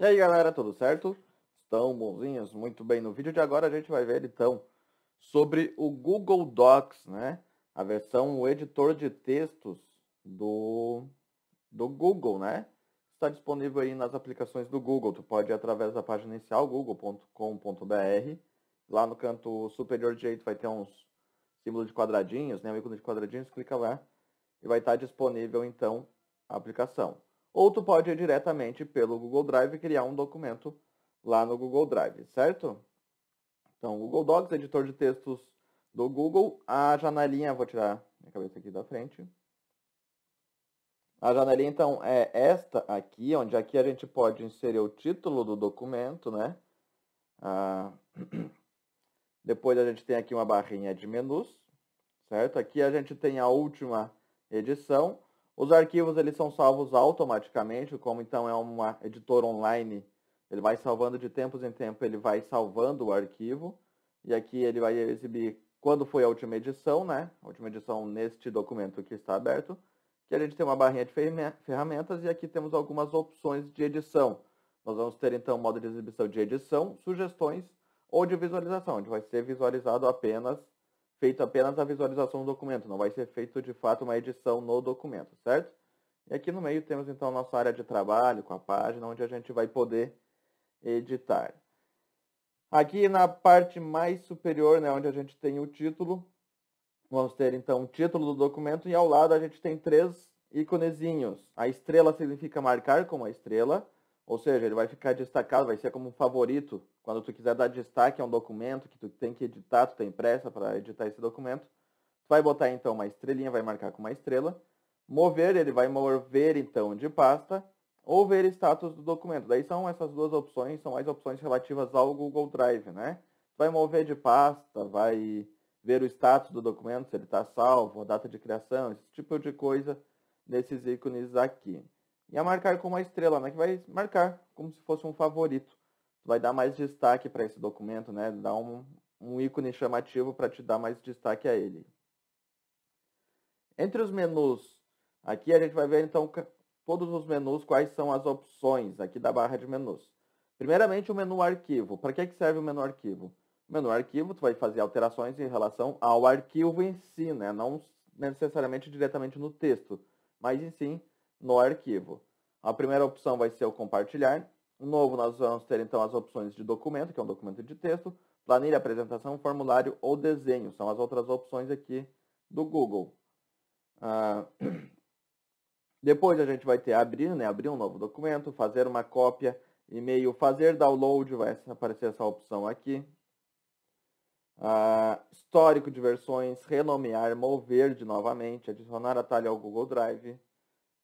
E aí galera, tudo certo? Estão bonzinhos? Muito bem, no vídeo de agora a gente vai ver então sobre o Google Docs, né? A versão, o editor de textos do, do Google, né? Está disponível aí nas aplicações do Google. Tu pode ir através da página inicial, google.com.br. Lá no canto superior direito vai ter uns símbolo de quadradinhos, né? O ícone de quadradinhos, clica lá e vai estar disponível então a aplicação ou tu pode ir diretamente pelo Google Drive e criar um documento lá no Google Drive, certo? Então, Google Docs, editor de textos do Google, a janelinha, vou tirar minha cabeça aqui da frente. A janelinha, então, é esta aqui, onde aqui a gente pode inserir o título do documento, né? Ah, depois a gente tem aqui uma barrinha de menus, certo? Aqui a gente tem a última edição. Os arquivos eles são salvos automaticamente, como então é uma editor online, ele vai salvando de tempos em tempo, ele vai salvando o arquivo. E aqui ele vai exibir quando foi a última edição, né? A última edição neste documento que está aberto. Que a gente tem uma barrinha de ferramentas e aqui temos algumas opções de edição. Nós vamos ter então modo de exibição de edição, sugestões ou de visualização, onde vai ser visualizado apenas feito apenas a visualização do documento, não vai ser feito de fato uma edição no documento, certo? E aqui no meio temos então a nossa área de trabalho com a página, onde a gente vai poder editar. Aqui na parte mais superior, né, onde a gente tem o título, vamos ter então o título do documento e ao lado a gente tem três iconezinhos. A estrela significa marcar como uma estrela, ou seja, ele vai ficar destacado, vai ser como um favorito. Quando tu quiser dar destaque a um documento que tu tem que editar, tu tem pressa para editar esse documento, tu vai botar então uma estrelinha, vai marcar com uma estrela. Mover, ele vai mover então de pasta ou ver status do documento. Daí são essas duas opções, são mais opções relativas ao Google Drive, né? Vai mover de pasta, vai ver o status do documento, se ele está salvo, a data de criação, esse tipo de coisa nesses ícones aqui ia marcar como uma estrela, né? Que vai marcar como se fosse um favorito. Tu vai dar mais destaque para esse documento, né? Dar um, um ícone chamativo para te dar mais destaque a ele. Entre os menus, aqui a gente vai ver então todos os menus, quais são as opções aqui da barra de menus. Primeiramente, o menu arquivo. Para que, que serve o menu arquivo? O menu arquivo, tu vai fazer alterações em relação ao arquivo em si, né? Não necessariamente diretamente no texto, mas em sim no arquivo. A primeira opção vai ser o compartilhar. Novo, nós vamos ter então as opções de documento, que é um documento de texto, planilha, apresentação, formulário ou desenho. São as outras opções aqui do Google. Ah, depois a gente vai ter abrir, né? abrir um novo documento, fazer uma cópia, e-mail, fazer download, vai aparecer essa opção aqui. Ah, histórico de versões, renomear, mover de novamente, adicionar atalho ao Google Drive.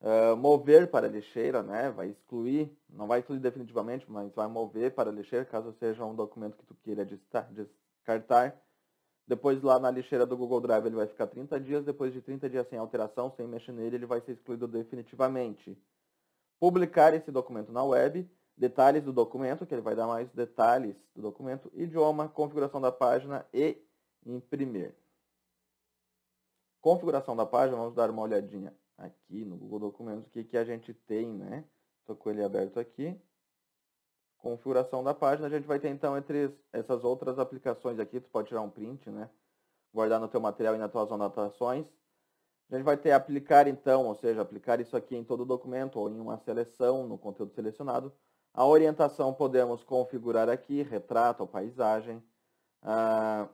Eh, mover para a lixeira, né? Vai excluir, não vai excluir definitivamente, mas vai mover para a lixeira, caso seja um documento que tu queira descartar. Depois lá na lixeira do Google Drive ele vai ficar 30 dias, depois de 30 dias sem alteração, sem mexer nele, ele vai ser excluído definitivamente. Publicar esse documento na web, detalhes do documento, que ele vai dar mais detalhes do documento, idioma, configuração da página e imprimir. Configuração da página, vamos dar uma olhadinha aqui no Google Documentos o que, que a gente tem, né? Estou com ele aberto aqui. Configuração da página, a gente vai ter então entre essas outras aplicações aqui, tu pode tirar um print, né? Guardar no teu material e nas tuas anotações. A gente vai ter aplicar então, ou seja, aplicar isso aqui em todo o documento ou em uma seleção, no conteúdo selecionado. A orientação podemos configurar aqui, retrato ou paisagem. Ah,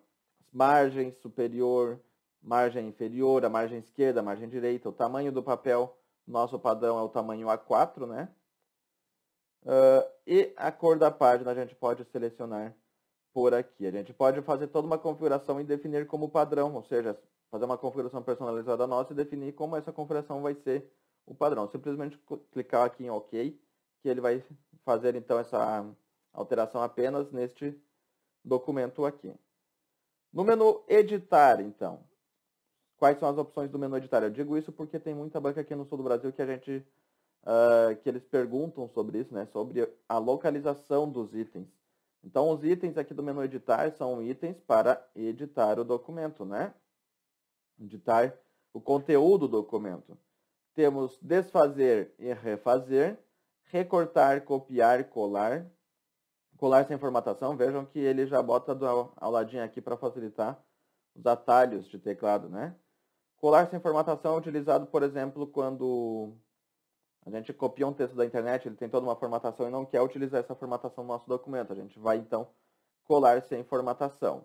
margem superior, margem inferior, a margem esquerda, a margem direita, o tamanho do papel, nosso padrão é o tamanho A4, né? Uh, e a cor da página a gente pode selecionar por aqui. A gente pode fazer toda uma configuração e definir como padrão, ou seja, fazer uma configuração personalizada nossa e definir como essa configuração vai ser o padrão. Simplesmente clicar aqui em OK, que ele vai fazer então essa alteração apenas neste documento aqui. No menu editar, então, quais são as opções do menu editar. Eu digo isso porque tem muita banca aqui no sul do Brasil que a gente uh, que eles perguntam sobre isso, né? Sobre a localização dos itens. Então os itens aqui do menu editar são itens para editar o documento, né? Editar o conteúdo do documento. Temos desfazer e refazer, recortar, copiar, colar, colar sem formatação. Vejam que ele já bota do, ao ladinho aqui para facilitar os atalhos de teclado, né? Colar sem formatação é utilizado, por exemplo, quando a gente copia um texto da internet, ele tem toda uma formatação e não quer utilizar essa formatação no nosso documento. A gente vai, então, colar sem formatação.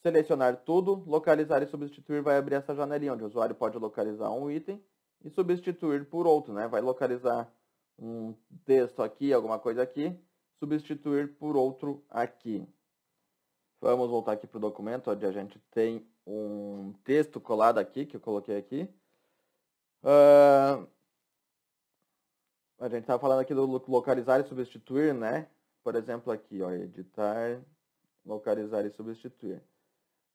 Selecionar tudo, localizar e substituir vai abrir essa janelinha, onde o usuário pode localizar um item e substituir por outro. Né? Vai localizar um texto aqui, alguma coisa aqui, substituir por outro aqui. Vamos voltar aqui para o documento, onde a gente tem um texto colado aqui, que eu coloquei aqui. Uh, a gente estava falando aqui do localizar e substituir, né? Por exemplo, aqui, ó, editar, localizar e substituir.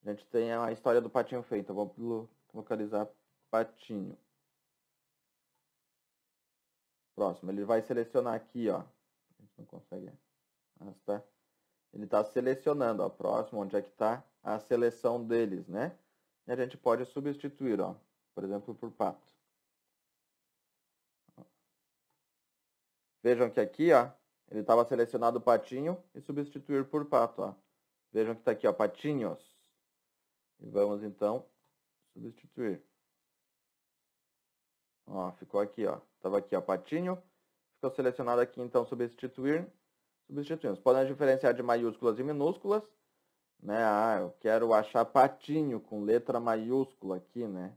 A gente tem a história do patinho feito então vamos localizar patinho. Próximo, ele vai selecionar aqui, ó. A gente não consegue arrastar ele está selecionando, ó, próximo, onde é que está a seleção deles, né? E a gente pode substituir, ó, por exemplo, por pato. Vejam que aqui, ó, ele estava selecionado patinho e substituir por pato, ó. Vejam que está aqui, ó, patinhos. E vamos, então, substituir. Ó, ficou aqui, ó. Estava aqui, ó, patinho. Ficou selecionado aqui, então, substituir substituímos. Podemos diferenciar de maiúsculas e minúsculas. Né? Ah, eu quero achar patinho com letra maiúscula aqui, né?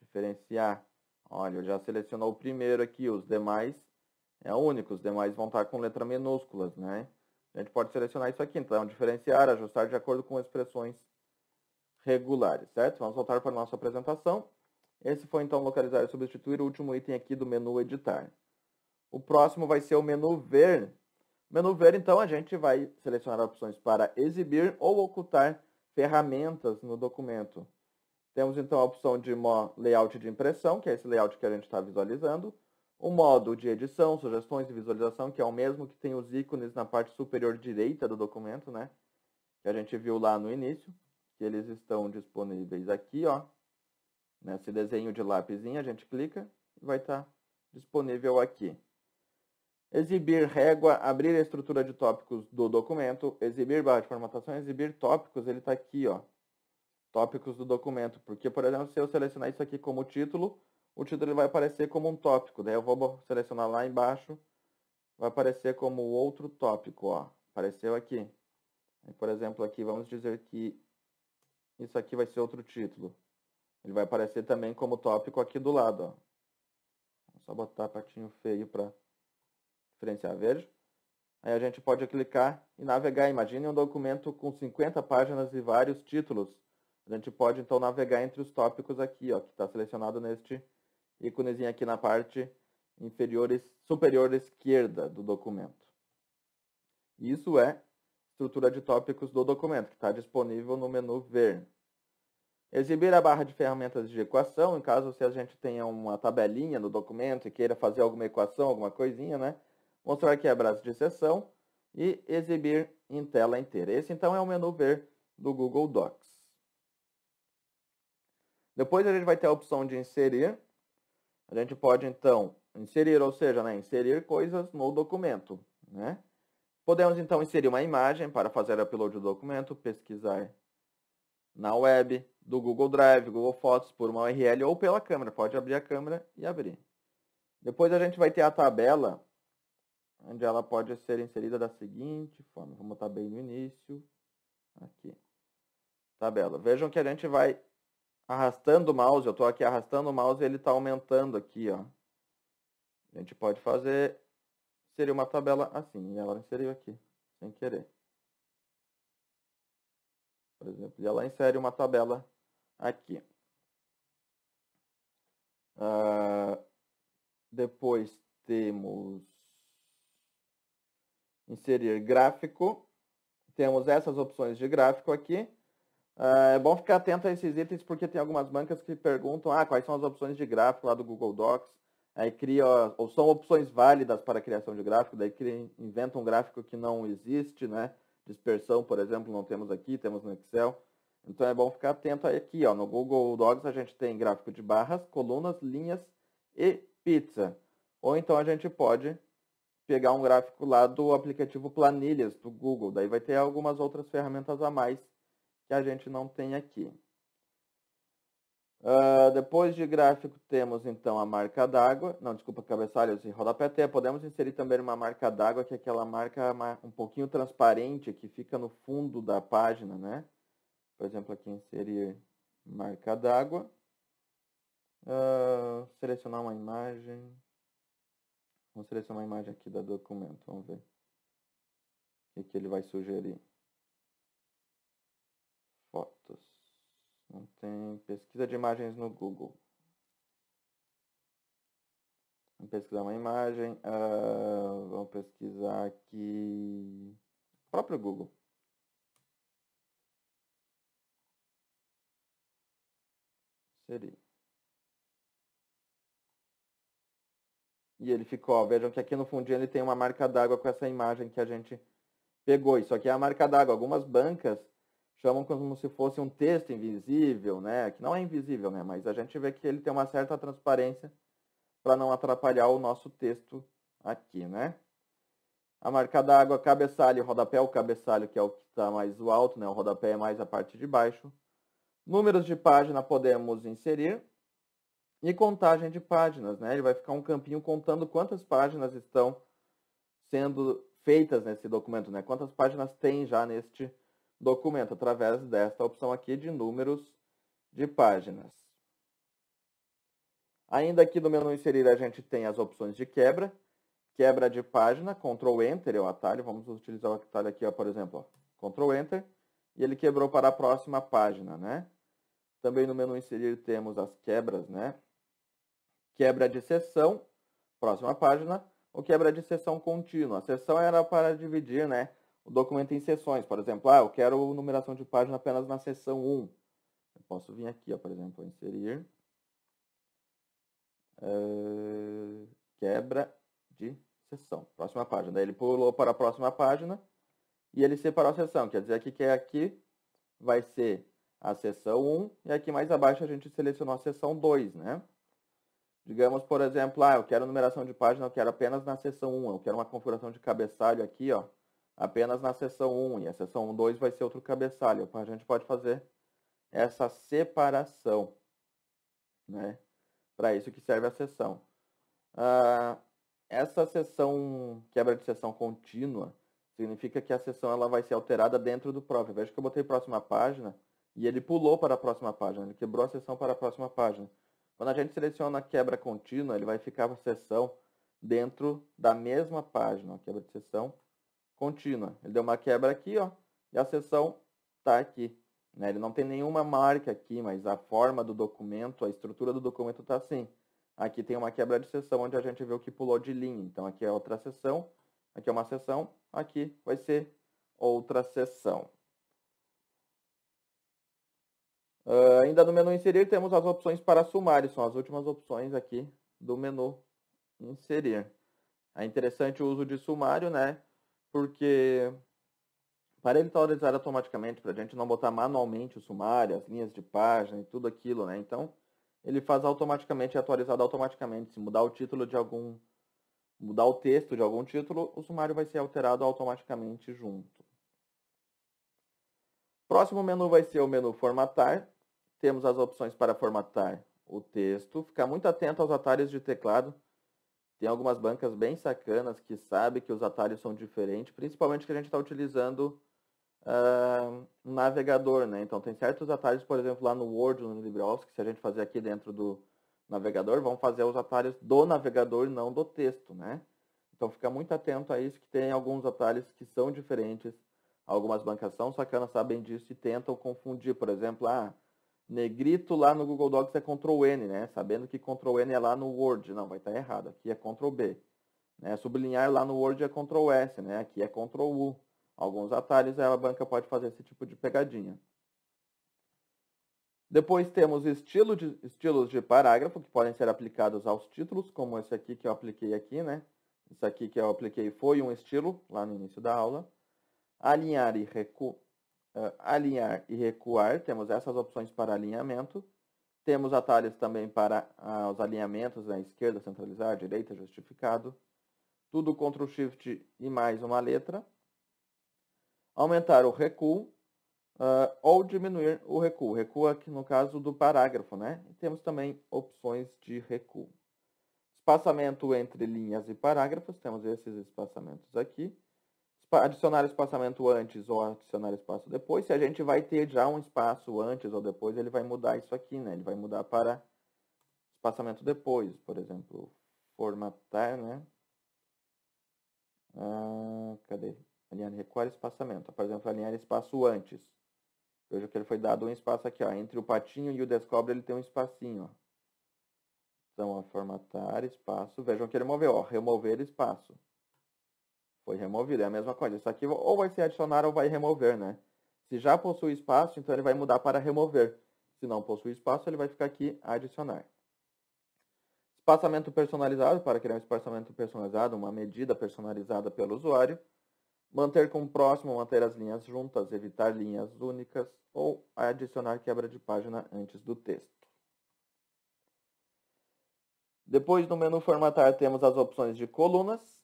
Diferenciar. Olha, eu já selecionou o primeiro aqui, os demais é único, os demais vão estar com letra minúsculas, né? A gente pode selecionar isso aqui, então, diferenciar, ajustar de acordo com expressões regulares, certo? Vamos voltar para a nossa apresentação. Esse foi, então, localizar e substituir o último item aqui do menu editar. O próximo vai ser o menu ver, Menu ver, então, a gente vai selecionar opções para exibir ou ocultar ferramentas no documento. Temos, então, a opção de layout de impressão, que é esse layout que a gente está visualizando. O modo de edição, sugestões e visualização, que é o mesmo que tem os ícones na parte superior direita do documento, né? Que a gente viu lá no início, que eles estão disponíveis aqui, ó. Nesse desenho de lápisinha a gente clica e vai estar tá disponível aqui exibir régua, abrir a estrutura de tópicos do documento, exibir barra de formatação, exibir tópicos, ele está aqui, ó, tópicos do documento, porque, por exemplo, se eu selecionar isso aqui como título, o título vai aparecer como um tópico, daí eu vou selecionar lá embaixo, vai aparecer como outro tópico, ó, apareceu aqui. E, por exemplo, aqui vamos dizer que isso aqui vai ser outro título. Ele vai aparecer também como tópico aqui do lado, ó. Vou só botar patinho feio para diferenciar, verde. Aí a gente pode clicar e navegar. Imagine um documento com 50 páginas e vários títulos. A gente pode, então, navegar entre os tópicos aqui, ó, que está selecionado neste íconezinho aqui na parte inferior, superior esquerda do documento. Isso é estrutura de tópicos do documento, que está disponível no menu Ver. Exibir a barra de ferramentas de equação, em caso se a gente tenha uma tabelinha no documento e queira fazer alguma equação, alguma coisinha, né? mostrar que é braço de sessão e exibir em tela inteira. Esse, então, é o menu ver do Google Docs. Depois a gente vai ter a opção de inserir. A gente pode, então, inserir, ou seja, né, inserir coisas no documento. Né? Podemos, então, inserir uma imagem para fazer upload do documento, pesquisar na web, do Google Drive, Google Fotos, por uma URL ou pela câmera. Pode abrir a câmera e abrir. Depois a gente vai ter a tabela onde ela pode ser inserida da seguinte forma. Vou botar bem no início. Aqui. Tabela. Vejam que a gente vai arrastando o mouse. Eu estou aqui arrastando o mouse e ele está aumentando aqui. Ó. A gente pode fazer... Seria uma tabela assim. E ela inseriu aqui, sem querer. Por exemplo, e ela insere uma tabela aqui. Uh, depois temos inserir gráfico. Temos essas opções de gráfico aqui. Ah, é bom ficar atento a esses itens porque tem algumas bancas que perguntam ah, quais são as opções de gráfico lá do Google Docs. Aí cria, ou são opções válidas para a criação de gráfico, daí cria, inventa um gráfico que não existe, né? Dispersão, por exemplo, não temos aqui, temos no Excel. Então é bom ficar atento aqui, ó, no Google Docs a gente tem gráfico de barras, colunas, linhas e pizza. Ou então a gente pode pegar um gráfico lá do aplicativo Planilhas do Google. Daí vai ter algumas outras ferramentas a mais que a gente não tem aqui. Uh, depois de gráfico temos então a marca d'água, não, desculpa, cabeçalhos e rodapé PT, Podemos inserir também uma marca d'água, que é aquela marca um pouquinho transparente que fica no fundo da página, né? Por exemplo, aqui inserir marca d'água. Uh, selecionar uma imagem. Vamos selecionar uma imagem aqui da documento, vamos ver. O que, que ele vai sugerir? Fotos. Não tem pesquisa de imagens no Google. Vamos pesquisar uma imagem. Uh, vamos pesquisar aqui. O próprio Google. Seria. E ele ficou, ó, vejam que aqui no fundinho ele tem uma marca d'água com essa imagem que a gente pegou. Isso aqui é a marca d'água. Algumas bancas chamam como se fosse um texto invisível, né? Que não é invisível, né? Mas a gente vê que ele tem uma certa transparência para não atrapalhar o nosso texto aqui, né? A marca d'água, cabeçalho, rodapé, o cabeçalho que é o que está mais o alto, né? O rodapé é mais a parte de baixo. Números de página podemos inserir, e contagem de páginas, né? Ele vai ficar um campinho contando quantas páginas estão sendo feitas nesse documento, né? Quantas páginas tem já neste documento, através desta opção aqui de números de páginas. Ainda aqui no menu inserir a gente tem as opções de quebra, quebra de página, Ctrl Enter é o atalho, vamos utilizar o atalho aqui, ó, por exemplo, ó, Ctrl Enter, e ele quebrou para a próxima página, né? Também no menu inserir temos as quebras, né? quebra de sessão, próxima página, o quebra de sessão contínua. A sessão era para dividir né, o documento em sessões. Por exemplo, ah, eu quero numeração de página apenas na sessão 1. Eu posso vir aqui, ó, por exemplo, inserir. Uh, quebra de sessão. Próxima página. Daí ele pulou para a próxima página e ele separou a sessão. Quer dizer que é aqui vai ser a sessão 1 e aqui mais abaixo a gente selecionou a sessão 2, né? Digamos, por exemplo, ah, eu quero numeração de página, eu quero apenas na seção 1, eu quero uma configuração de cabeçalho aqui, ó, apenas na seção 1, e a seção 2 vai ser outro cabeçalho. A gente pode fazer essa separação, né? Para isso que serve a seção. Ah, essa seção, quebra de seção contínua, significa que a seção ela vai ser alterada dentro do próprio. Veja que eu botei próxima página e ele pulou para a próxima página, ele quebrou a seção para a próxima página. Quando a gente seleciona a quebra contínua, ele vai ficar para a seção dentro da mesma página, quebra de seção contínua. Ele deu uma quebra aqui, ó, e a seção está aqui. Né? Ele não tem nenhuma marca aqui, mas a forma do documento, a estrutura do documento está assim. Aqui tem uma quebra de seção onde a gente vê o que pulou de linha. Então, aqui é outra seção, aqui é uma seção, aqui vai ser outra seção. Uh, ainda no menu inserir temos as opções para sumário, são as últimas opções aqui do menu inserir. É interessante o uso de sumário, né? Porque para ele estar organizado automaticamente, para a gente não botar manualmente o sumário, as linhas de página e tudo aquilo, né? Então, ele faz automaticamente, é atualizado automaticamente. Se mudar o título de algum, mudar o texto de algum título, o sumário vai ser alterado automaticamente junto. Próximo menu vai ser o menu formatar. Temos as opções para formatar o texto. Ficar muito atento aos atalhos de teclado. Tem algumas bancas bem sacanas que sabem que os atalhos são diferentes, principalmente que a gente está utilizando uh, ah, um navegador, né? Então tem certos atalhos, por exemplo, lá no Word, no LibreOffice, que se a gente fazer aqui dentro do navegador, vão fazer os atalhos do navegador e não do texto, né? Então fica muito atento a isso, que tem alguns atalhos que são diferentes Algumas bancas são sacanas, sabem disso e tentam confundir. Por exemplo, ah, negrito lá no Google Docs é Ctrl N, né? Sabendo que Ctrl N é lá no Word. Não, vai estar tá errado. Aqui é Ctrl B. Né? Sublinhar lá no Word é Ctrl S, né? Aqui é Ctrl U. Alguns atalhos a banca pode fazer esse tipo de pegadinha. Depois temos estilo de, estilos de parágrafo que podem ser aplicados aos títulos, como esse aqui que eu apliquei aqui, né? Isso aqui que eu apliquei foi um estilo lá no início da aula alinhar e, recu... Uh, alinhar e recuar, temos essas opções para alinhamento. Temos atalhos também para uh, os alinhamentos na né? esquerda, centralizar, direita, justificado. Tudo Ctrl Shift e mais uma letra. Aumentar o recuo uh, ou diminuir o recuo. Recuo aqui no caso do parágrafo, né? E temos também opções de recuo. Espaçamento entre linhas e parágrafos, temos esses espaçamentos aqui adicionar espaçamento antes ou adicionar espaço depois, se a gente vai ter já um espaço antes ou depois, ele vai mudar isso aqui, né? Ele vai mudar para espaçamento depois, por exemplo, formatar, né? Ah, cadê? Alinhar recuar espaçamento. Por exemplo, alinhar espaço antes. Veja que ele foi dado um espaço aqui, ó. Entre o patinho e o descobre ele tem um espacinho, ó. Então, ó, formatar, espaço. Vejam que ele moveu, ó. Remover espaço foi removido, é a mesma coisa. Isso aqui ou vai ser adicionar ou vai remover, né? Se já possui espaço, então ele vai mudar para remover. Se não possui espaço, ele vai ficar aqui adicionar. Espaçamento personalizado, para criar um espaçamento personalizado, uma medida personalizada pelo usuário. Manter com próximo, manter as linhas juntas, evitar linhas únicas ou adicionar quebra de página antes do texto. Depois no menu formatar temos as opções de colunas,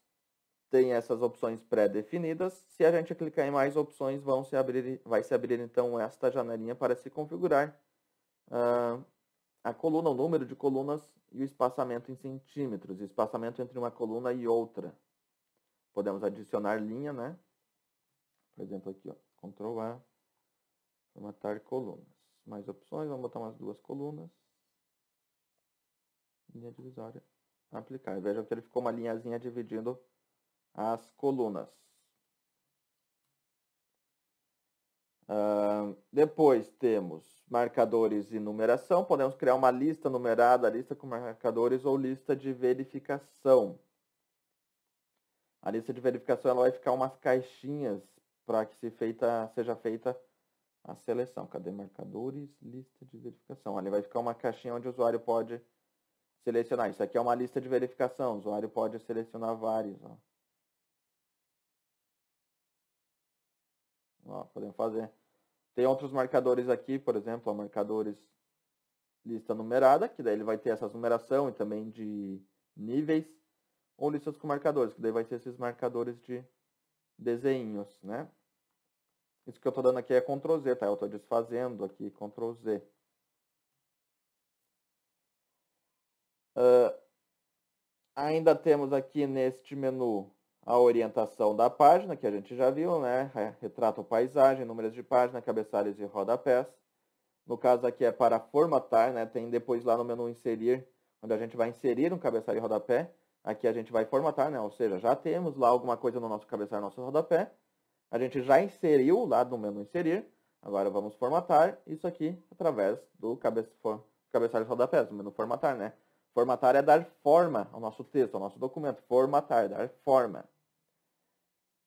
tem essas opções pré-definidas. Se a gente clicar em mais opções, vão se abrir, vai se abrir então esta janelinha para se configurar uh, a coluna, o número de colunas e o espaçamento em centímetros, o espaçamento entre uma coluna e outra. Podemos adicionar linha, né? Por exemplo, aqui, ó, Ctrl A, formatar colunas. Mais opções, vamos botar umas duas colunas. Linha divisória, aplicar. Veja que ele ficou uma linhazinha dividindo as colunas. Uh, depois temos marcadores e numeração. Podemos criar uma lista numerada, lista com marcadores ou lista de verificação. A lista de verificação ela vai ficar umas caixinhas para que se feita, seja feita a seleção. Cadê marcadores? Lista de verificação. Ali vai ficar uma caixinha onde o usuário pode selecionar. Isso aqui é uma lista de verificação. O usuário pode selecionar vários. Ó. Ó, podemos fazer. Tem outros marcadores aqui, por exemplo, ó, marcadores lista numerada, que daí ele vai ter essas numeração e também de níveis, ou listas com marcadores, que daí vai ter esses marcadores de desenhos, né? Isso que eu estou dando aqui é Ctrl Z, tá? Eu estou desfazendo aqui, Ctrl Z. Uh, ainda temos aqui neste menu a orientação da página, que a gente já viu, né? É, Retrato, paisagem, números de página, cabeçalhos e rodapés. No caso aqui é para formatar, né? Tem depois lá no menu inserir, onde a gente vai inserir um cabeçalho e rodapé. Aqui a gente vai formatar, né? Ou seja, já temos lá alguma coisa no nosso cabeçalho e nosso rodapé. A gente já inseriu lá no menu inserir. Agora vamos formatar isso aqui através do cabe... cabeçalho e rodapés, no menu formatar, né? Formatar é dar forma ao nosso texto, ao nosso documento. Formatar, dar forma.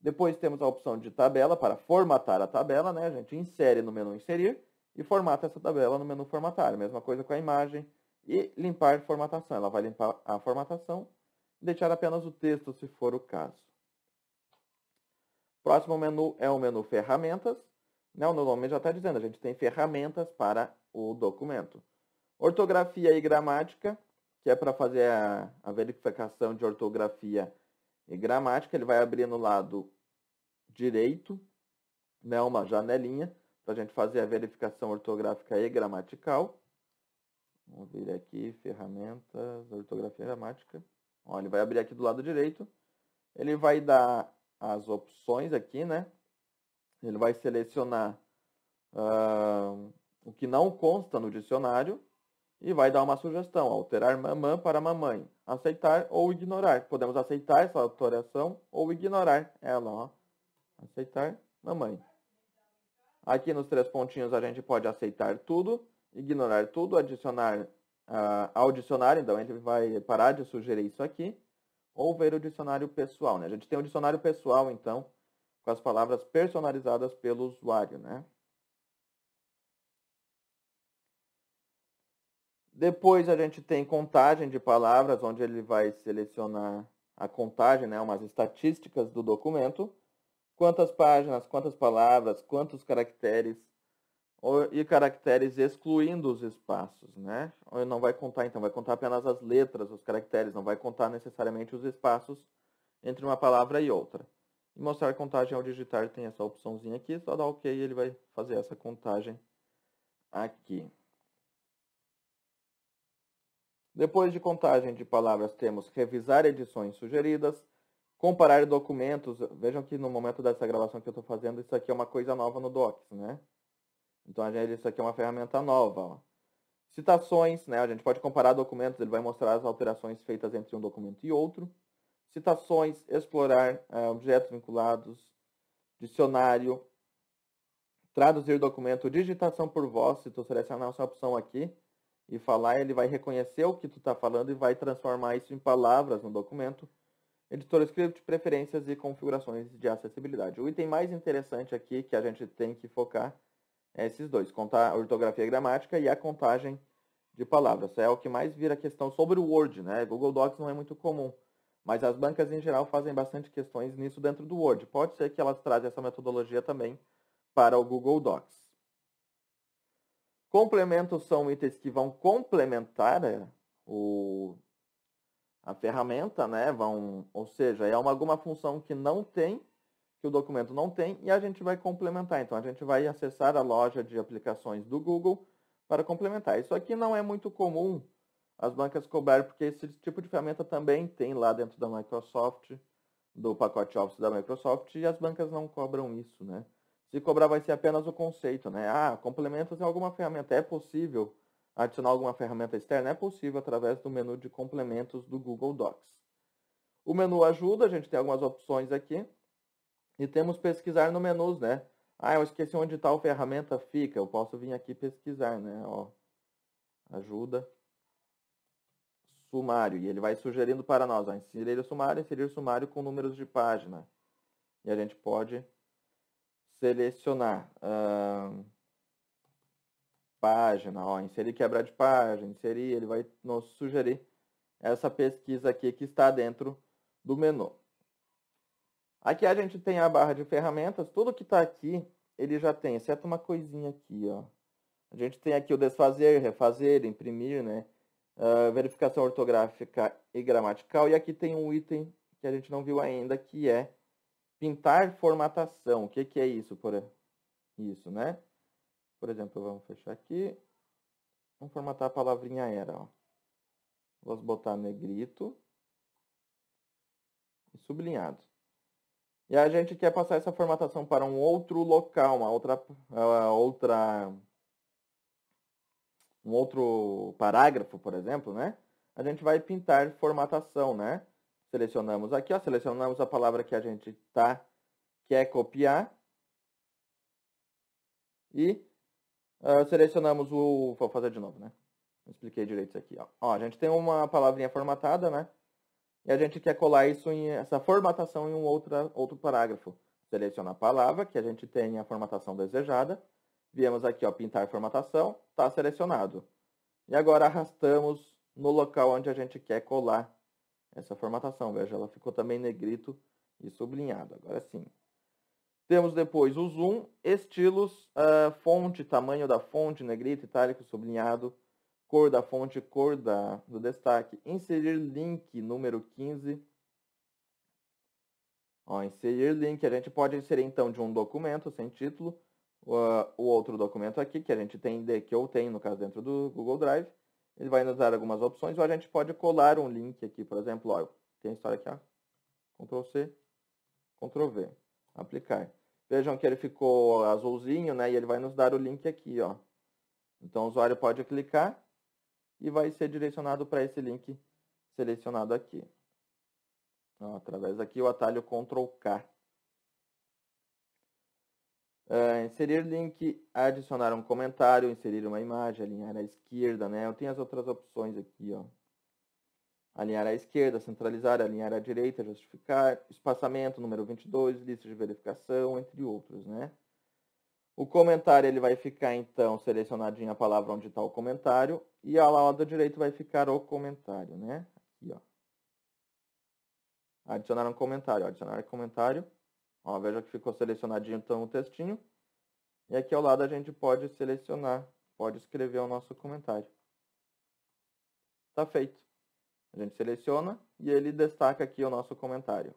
Depois temos a opção de tabela para formatar a tabela, né? A gente insere no menu inserir e formata essa tabela no menu formatar. Mesma coisa com a imagem e limpar formatação. Ela vai limpar a formatação e deixar apenas o texto se for o caso. Próximo menu é o menu ferramentas. Né? O nome já está dizendo, a gente tem ferramentas para o documento. Ortografia e gramática, que é para fazer a, a verificação de ortografia e gramática, ele vai abrir no lado direito né, uma janelinha para a gente fazer a verificação ortográfica e gramatical. Vamos vir aqui, ferramentas, ortografia e gramática. Ó, ele vai abrir aqui do lado direito. Ele vai dar as opções aqui, né? Ele vai selecionar uh, o que não consta no dicionário e vai dar uma sugestão, alterar mamã para mamãe, aceitar ou ignorar. Podemos aceitar essa alteração ou ignorar ela, ó. aceitar mamãe. Aqui nos três pontinhos a gente pode aceitar tudo, ignorar tudo, adicionar uh, ao dicionário, então ele vai parar de sugerir isso aqui, ou ver o dicionário pessoal. Né? A gente tem o dicionário pessoal, então, com as palavras personalizadas pelo usuário, né? Depois a gente tem contagem de palavras, onde ele vai selecionar a contagem, né, umas estatísticas do documento, quantas páginas, quantas palavras, quantos caracteres, e caracteres excluindo os espaços, né? Ele não vai contar, então, vai contar apenas as letras, os caracteres, não vai contar necessariamente os espaços entre uma palavra e outra. E mostrar contagem ao digitar tem essa opçãozinha aqui, só dá OK e ele vai fazer essa contagem aqui. Depois de contagem de palavras, temos revisar edições sugeridas, comparar documentos. Vejam que no momento dessa gravação que eu estou fazendo, isso aqui é uma coisa nova no Docs, né? Então, a gente, isso aqui é uma ferramenta nova. Ó. Citações, né? A gente pode comparar documentos, ele vai mostrar as alterações feitas entre um documento e outro. Citações, explorar é, objetos vinculados, dicionário, traduzir documento, digitação por voz, se tu selecionar essa opção aqui, e falar, ele vai reconhecer o que tu está falando e vai transformar isso em palavras no documento. Editor script, preferências e configurações de acessibilidade. O item mais interessante aqui que a gente tem que focar é esses dois, contar a ortografia e gramática e a contagem de palavras. É o que mais vira questão sobre o Word, né? Google Docs não é muito comum, mas as bancas em geral fazem bastante questões nisso dentro do Word. Pode ser que elas trazem essa metodologia também para o Google Docs. Complementos são itens que vão complementar é, o, a ferramenta, né? Vão, ou seja, é uma, alguma função que não tem, que o documento não tem, e a gente vai complementar. Então, a gente vai acessar a loja de aplicações do Google para complementar. Isso aqui não é muito comum as bancas cobrar, porque esse tipo de ferramenta também tem lá dentro da Microsoft, do pacote Office da Microsoft, e as bancas não cobram isso, né? Se cobrar vai ser apenas o conceito, né? Ah, complementos em é alguma ferramenta. É possível adicionar alguma ferramenta externa? É possível através do menu de complementos do Google Docs. O menu ajuda, a gente tem algumas opções aqui. E temos pesquisar no menus, né? Ah, eu esqueci onde tal tá ferramenta fica. Eu posso vir aqui pesquisar, né? Ó, ajuda. Sumário. E ele vai sugerindo para nós, ó, inserir o sumário, inserir sumário com números de página. E a gente pode selecionar uh, página, ó, inserir quebra de página, inserir, ele vai nos sugerir essa pesquisa aqui que está dentro do menu. Aqui a gente tem a barra de ferramentas, tudo que está aqui ele já tem, exceto uma coisinha aqui, ó. A gente tem aqui o desfazer, refazer, imprimir, né? Uh, verificação ortográfica e gramatical. E aqui tem um item que a gente não viu ainda, que é Pintar formatação. O que, que é isso? Por isso, né? Por exemplo, vamos fechar aqui. Vamos formatar a palavrinha era. Ó. Vou botar negrito e sublinhado. E a gente quer passar essa formatação para um outro local, uma outra, uma outra um outro parágrafo, por exemplo, né? A gente vai pintar formatação, né? selecionamos aqui, ó, selecionamos a palavra que a gente tá, quer é copiar. E uh, selecionamos o... Vou fazer de novo, né? Não expliquei direito isso aqui. Ó. ó. a gente tem uma palavrinha formatada, né? E a gente quer colar isso em essa formatação em um outra, outro parágrafo. Seleciona a palavra, que a gente tem a formatação desejada. Viemos aqui, ó, pintar formatação, está selecionado. E agora arrastamos no local onde a gente quer colar essa formatação, veja, ela ficou também negrito e sublinhado, agora sim. Temos depois o zoom, estilos, uh, fonte, tamanho da fonte, negrito, itálico, sublinhado, cor da fonte, cor da, do destaque, inserir link número 15. Ó, inserir link, a gente pode inserir então de um documento sem título, uh, o outro documento aqui que a gente tem, que eu tenho no caso dentro do Google Drive, ele vai nos dar algumas opções, ou a gente pode colar um link aqui, por exemplo, ó, tem a história aqui, ó, Ctrl C, Ctrl V, aplicar. Vejam que ele ficou azulzinho, né, e ele vai nos dar o link aqui, ó. Então o usuário pode clicar e vai ser direcionado para esse link selecionado aqui. Ó, através aqui o atalho Ctrl K. Uh, inserir link, adicionar um comentário, inserir uma imagem, alinhar à esquerda, né? Eu tenho as outras opções aqui, ó. Alinhar à esquerda, centralizar, alinhar à direita, justificar, espaçamento, número 22, lista de verificação, entre outros, né? O comentário ele vai ficar, então, selecionadinho a palavra onde está o comentário e ao lado direito vai ficar o comentário, né? Aqui, ó. Adicionar um comentário, adicionar comentário. Ó, veja que ficou selecionadinho então o textinho. E aqui ao lado a gente pode selecionar, pode escrever o nosso comentário. Está feito. A gente seleciona e ele destaca aqui o nosso comentário.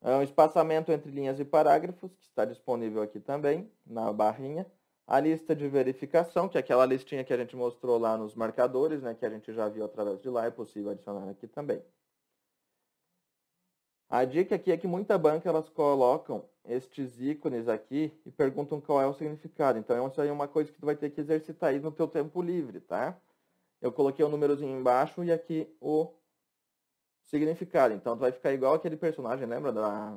É um espaçamento entre linhas e parágrafos, que está disponível aqui também, na barrinha. A lista de verificação, que é aquela listinha que a gente mostrou lá nos marcadores, né, que a gente já viu através de lá, é possível adicionar aqui também. A dica aqui é que muita banca elas colocam estes ícones aqui e perguntam qual é o significado. Então, isso aí é uma coisa que tu vai ter que exercitar aí no teu tempo livre, tá? Eu coloquei o um númerozinho embaixo e aqui o significado. Então, tu vai ficar igual aquele personagem, lembra da,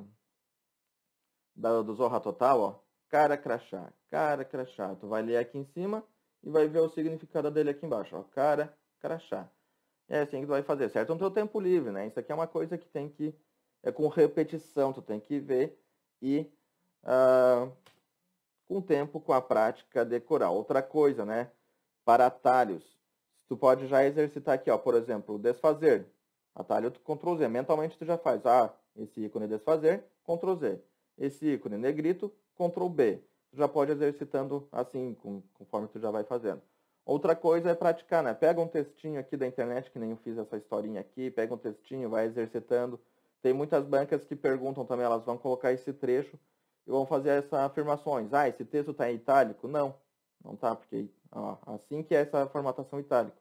da do Zorra Total, ó? Cara crachá, cara crachá. Tu vai ler aqui em cima e vai ver o significado dele aqui embaixo, ó. Cara crachá. É assim que tu vai fazer, certo? No teu tempo livre, né? Isso aqui é uma coisa que tem que é com repetição, tu tem que ver e ah, com o tempo, com a prática, decorar. Outra coisa, né? Para atalhos, tu pode já exercitar aqui, ó, por exemplo, desfazer. Atalho Ctrl Z. Mentalmente tu já faz, ah, esse ícone desfazer, Ctrl Z. Esse ícone negrito, Ctrl B. Tu já pode exercitando assim, com, conforme tu já vai fazendo. Outra coisa é praticar, né? Pega um textinho aqui da internet, que nem eu fiz essa historinha aqui, pega um textinho, vai exercitando. Tem muitas bancas que perguntam também, elas vão colocar esse trecho e vão fazer essas afirmações. Ah, esse texto está em itálico? Não, não está, porque ó, assim que é essa formatação itálico.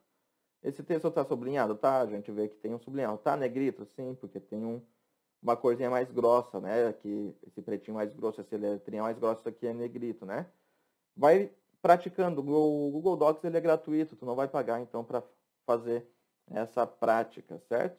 Esse texto está sublinhado? Tá, a gente vê que tem um sublinhado. Tá negrito? Sim, porque tem um, uma corzinha mais grossa, né? Aqui, esse pretinho mais grosso, esse letrinha mais grosso, aqui é negrito, né? Vai praticando. O Google Docs ele é gratuito, tu não vai pagar então para fazer essa prática, certo?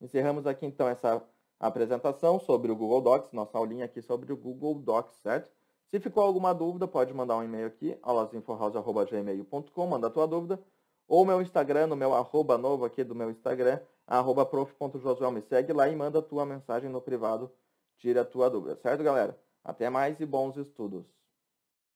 Encerramos aqui então essa apresentação sobre o Google Docs, nossa aulinha aqui sobre o Google Docs, certo? Se ficou alguma dúvida, pode mandar um e-mail aqui, aulasinforhouse.gmail.com, manda a tua dúvida. Ou meu Instagram, no meu arroba novo aqui do meu Instagram, arroba prof.josuel, me segue lá e manda a tua mensagem no privado, tira a tua dúvida, certo galera? Até mais e bons estudos!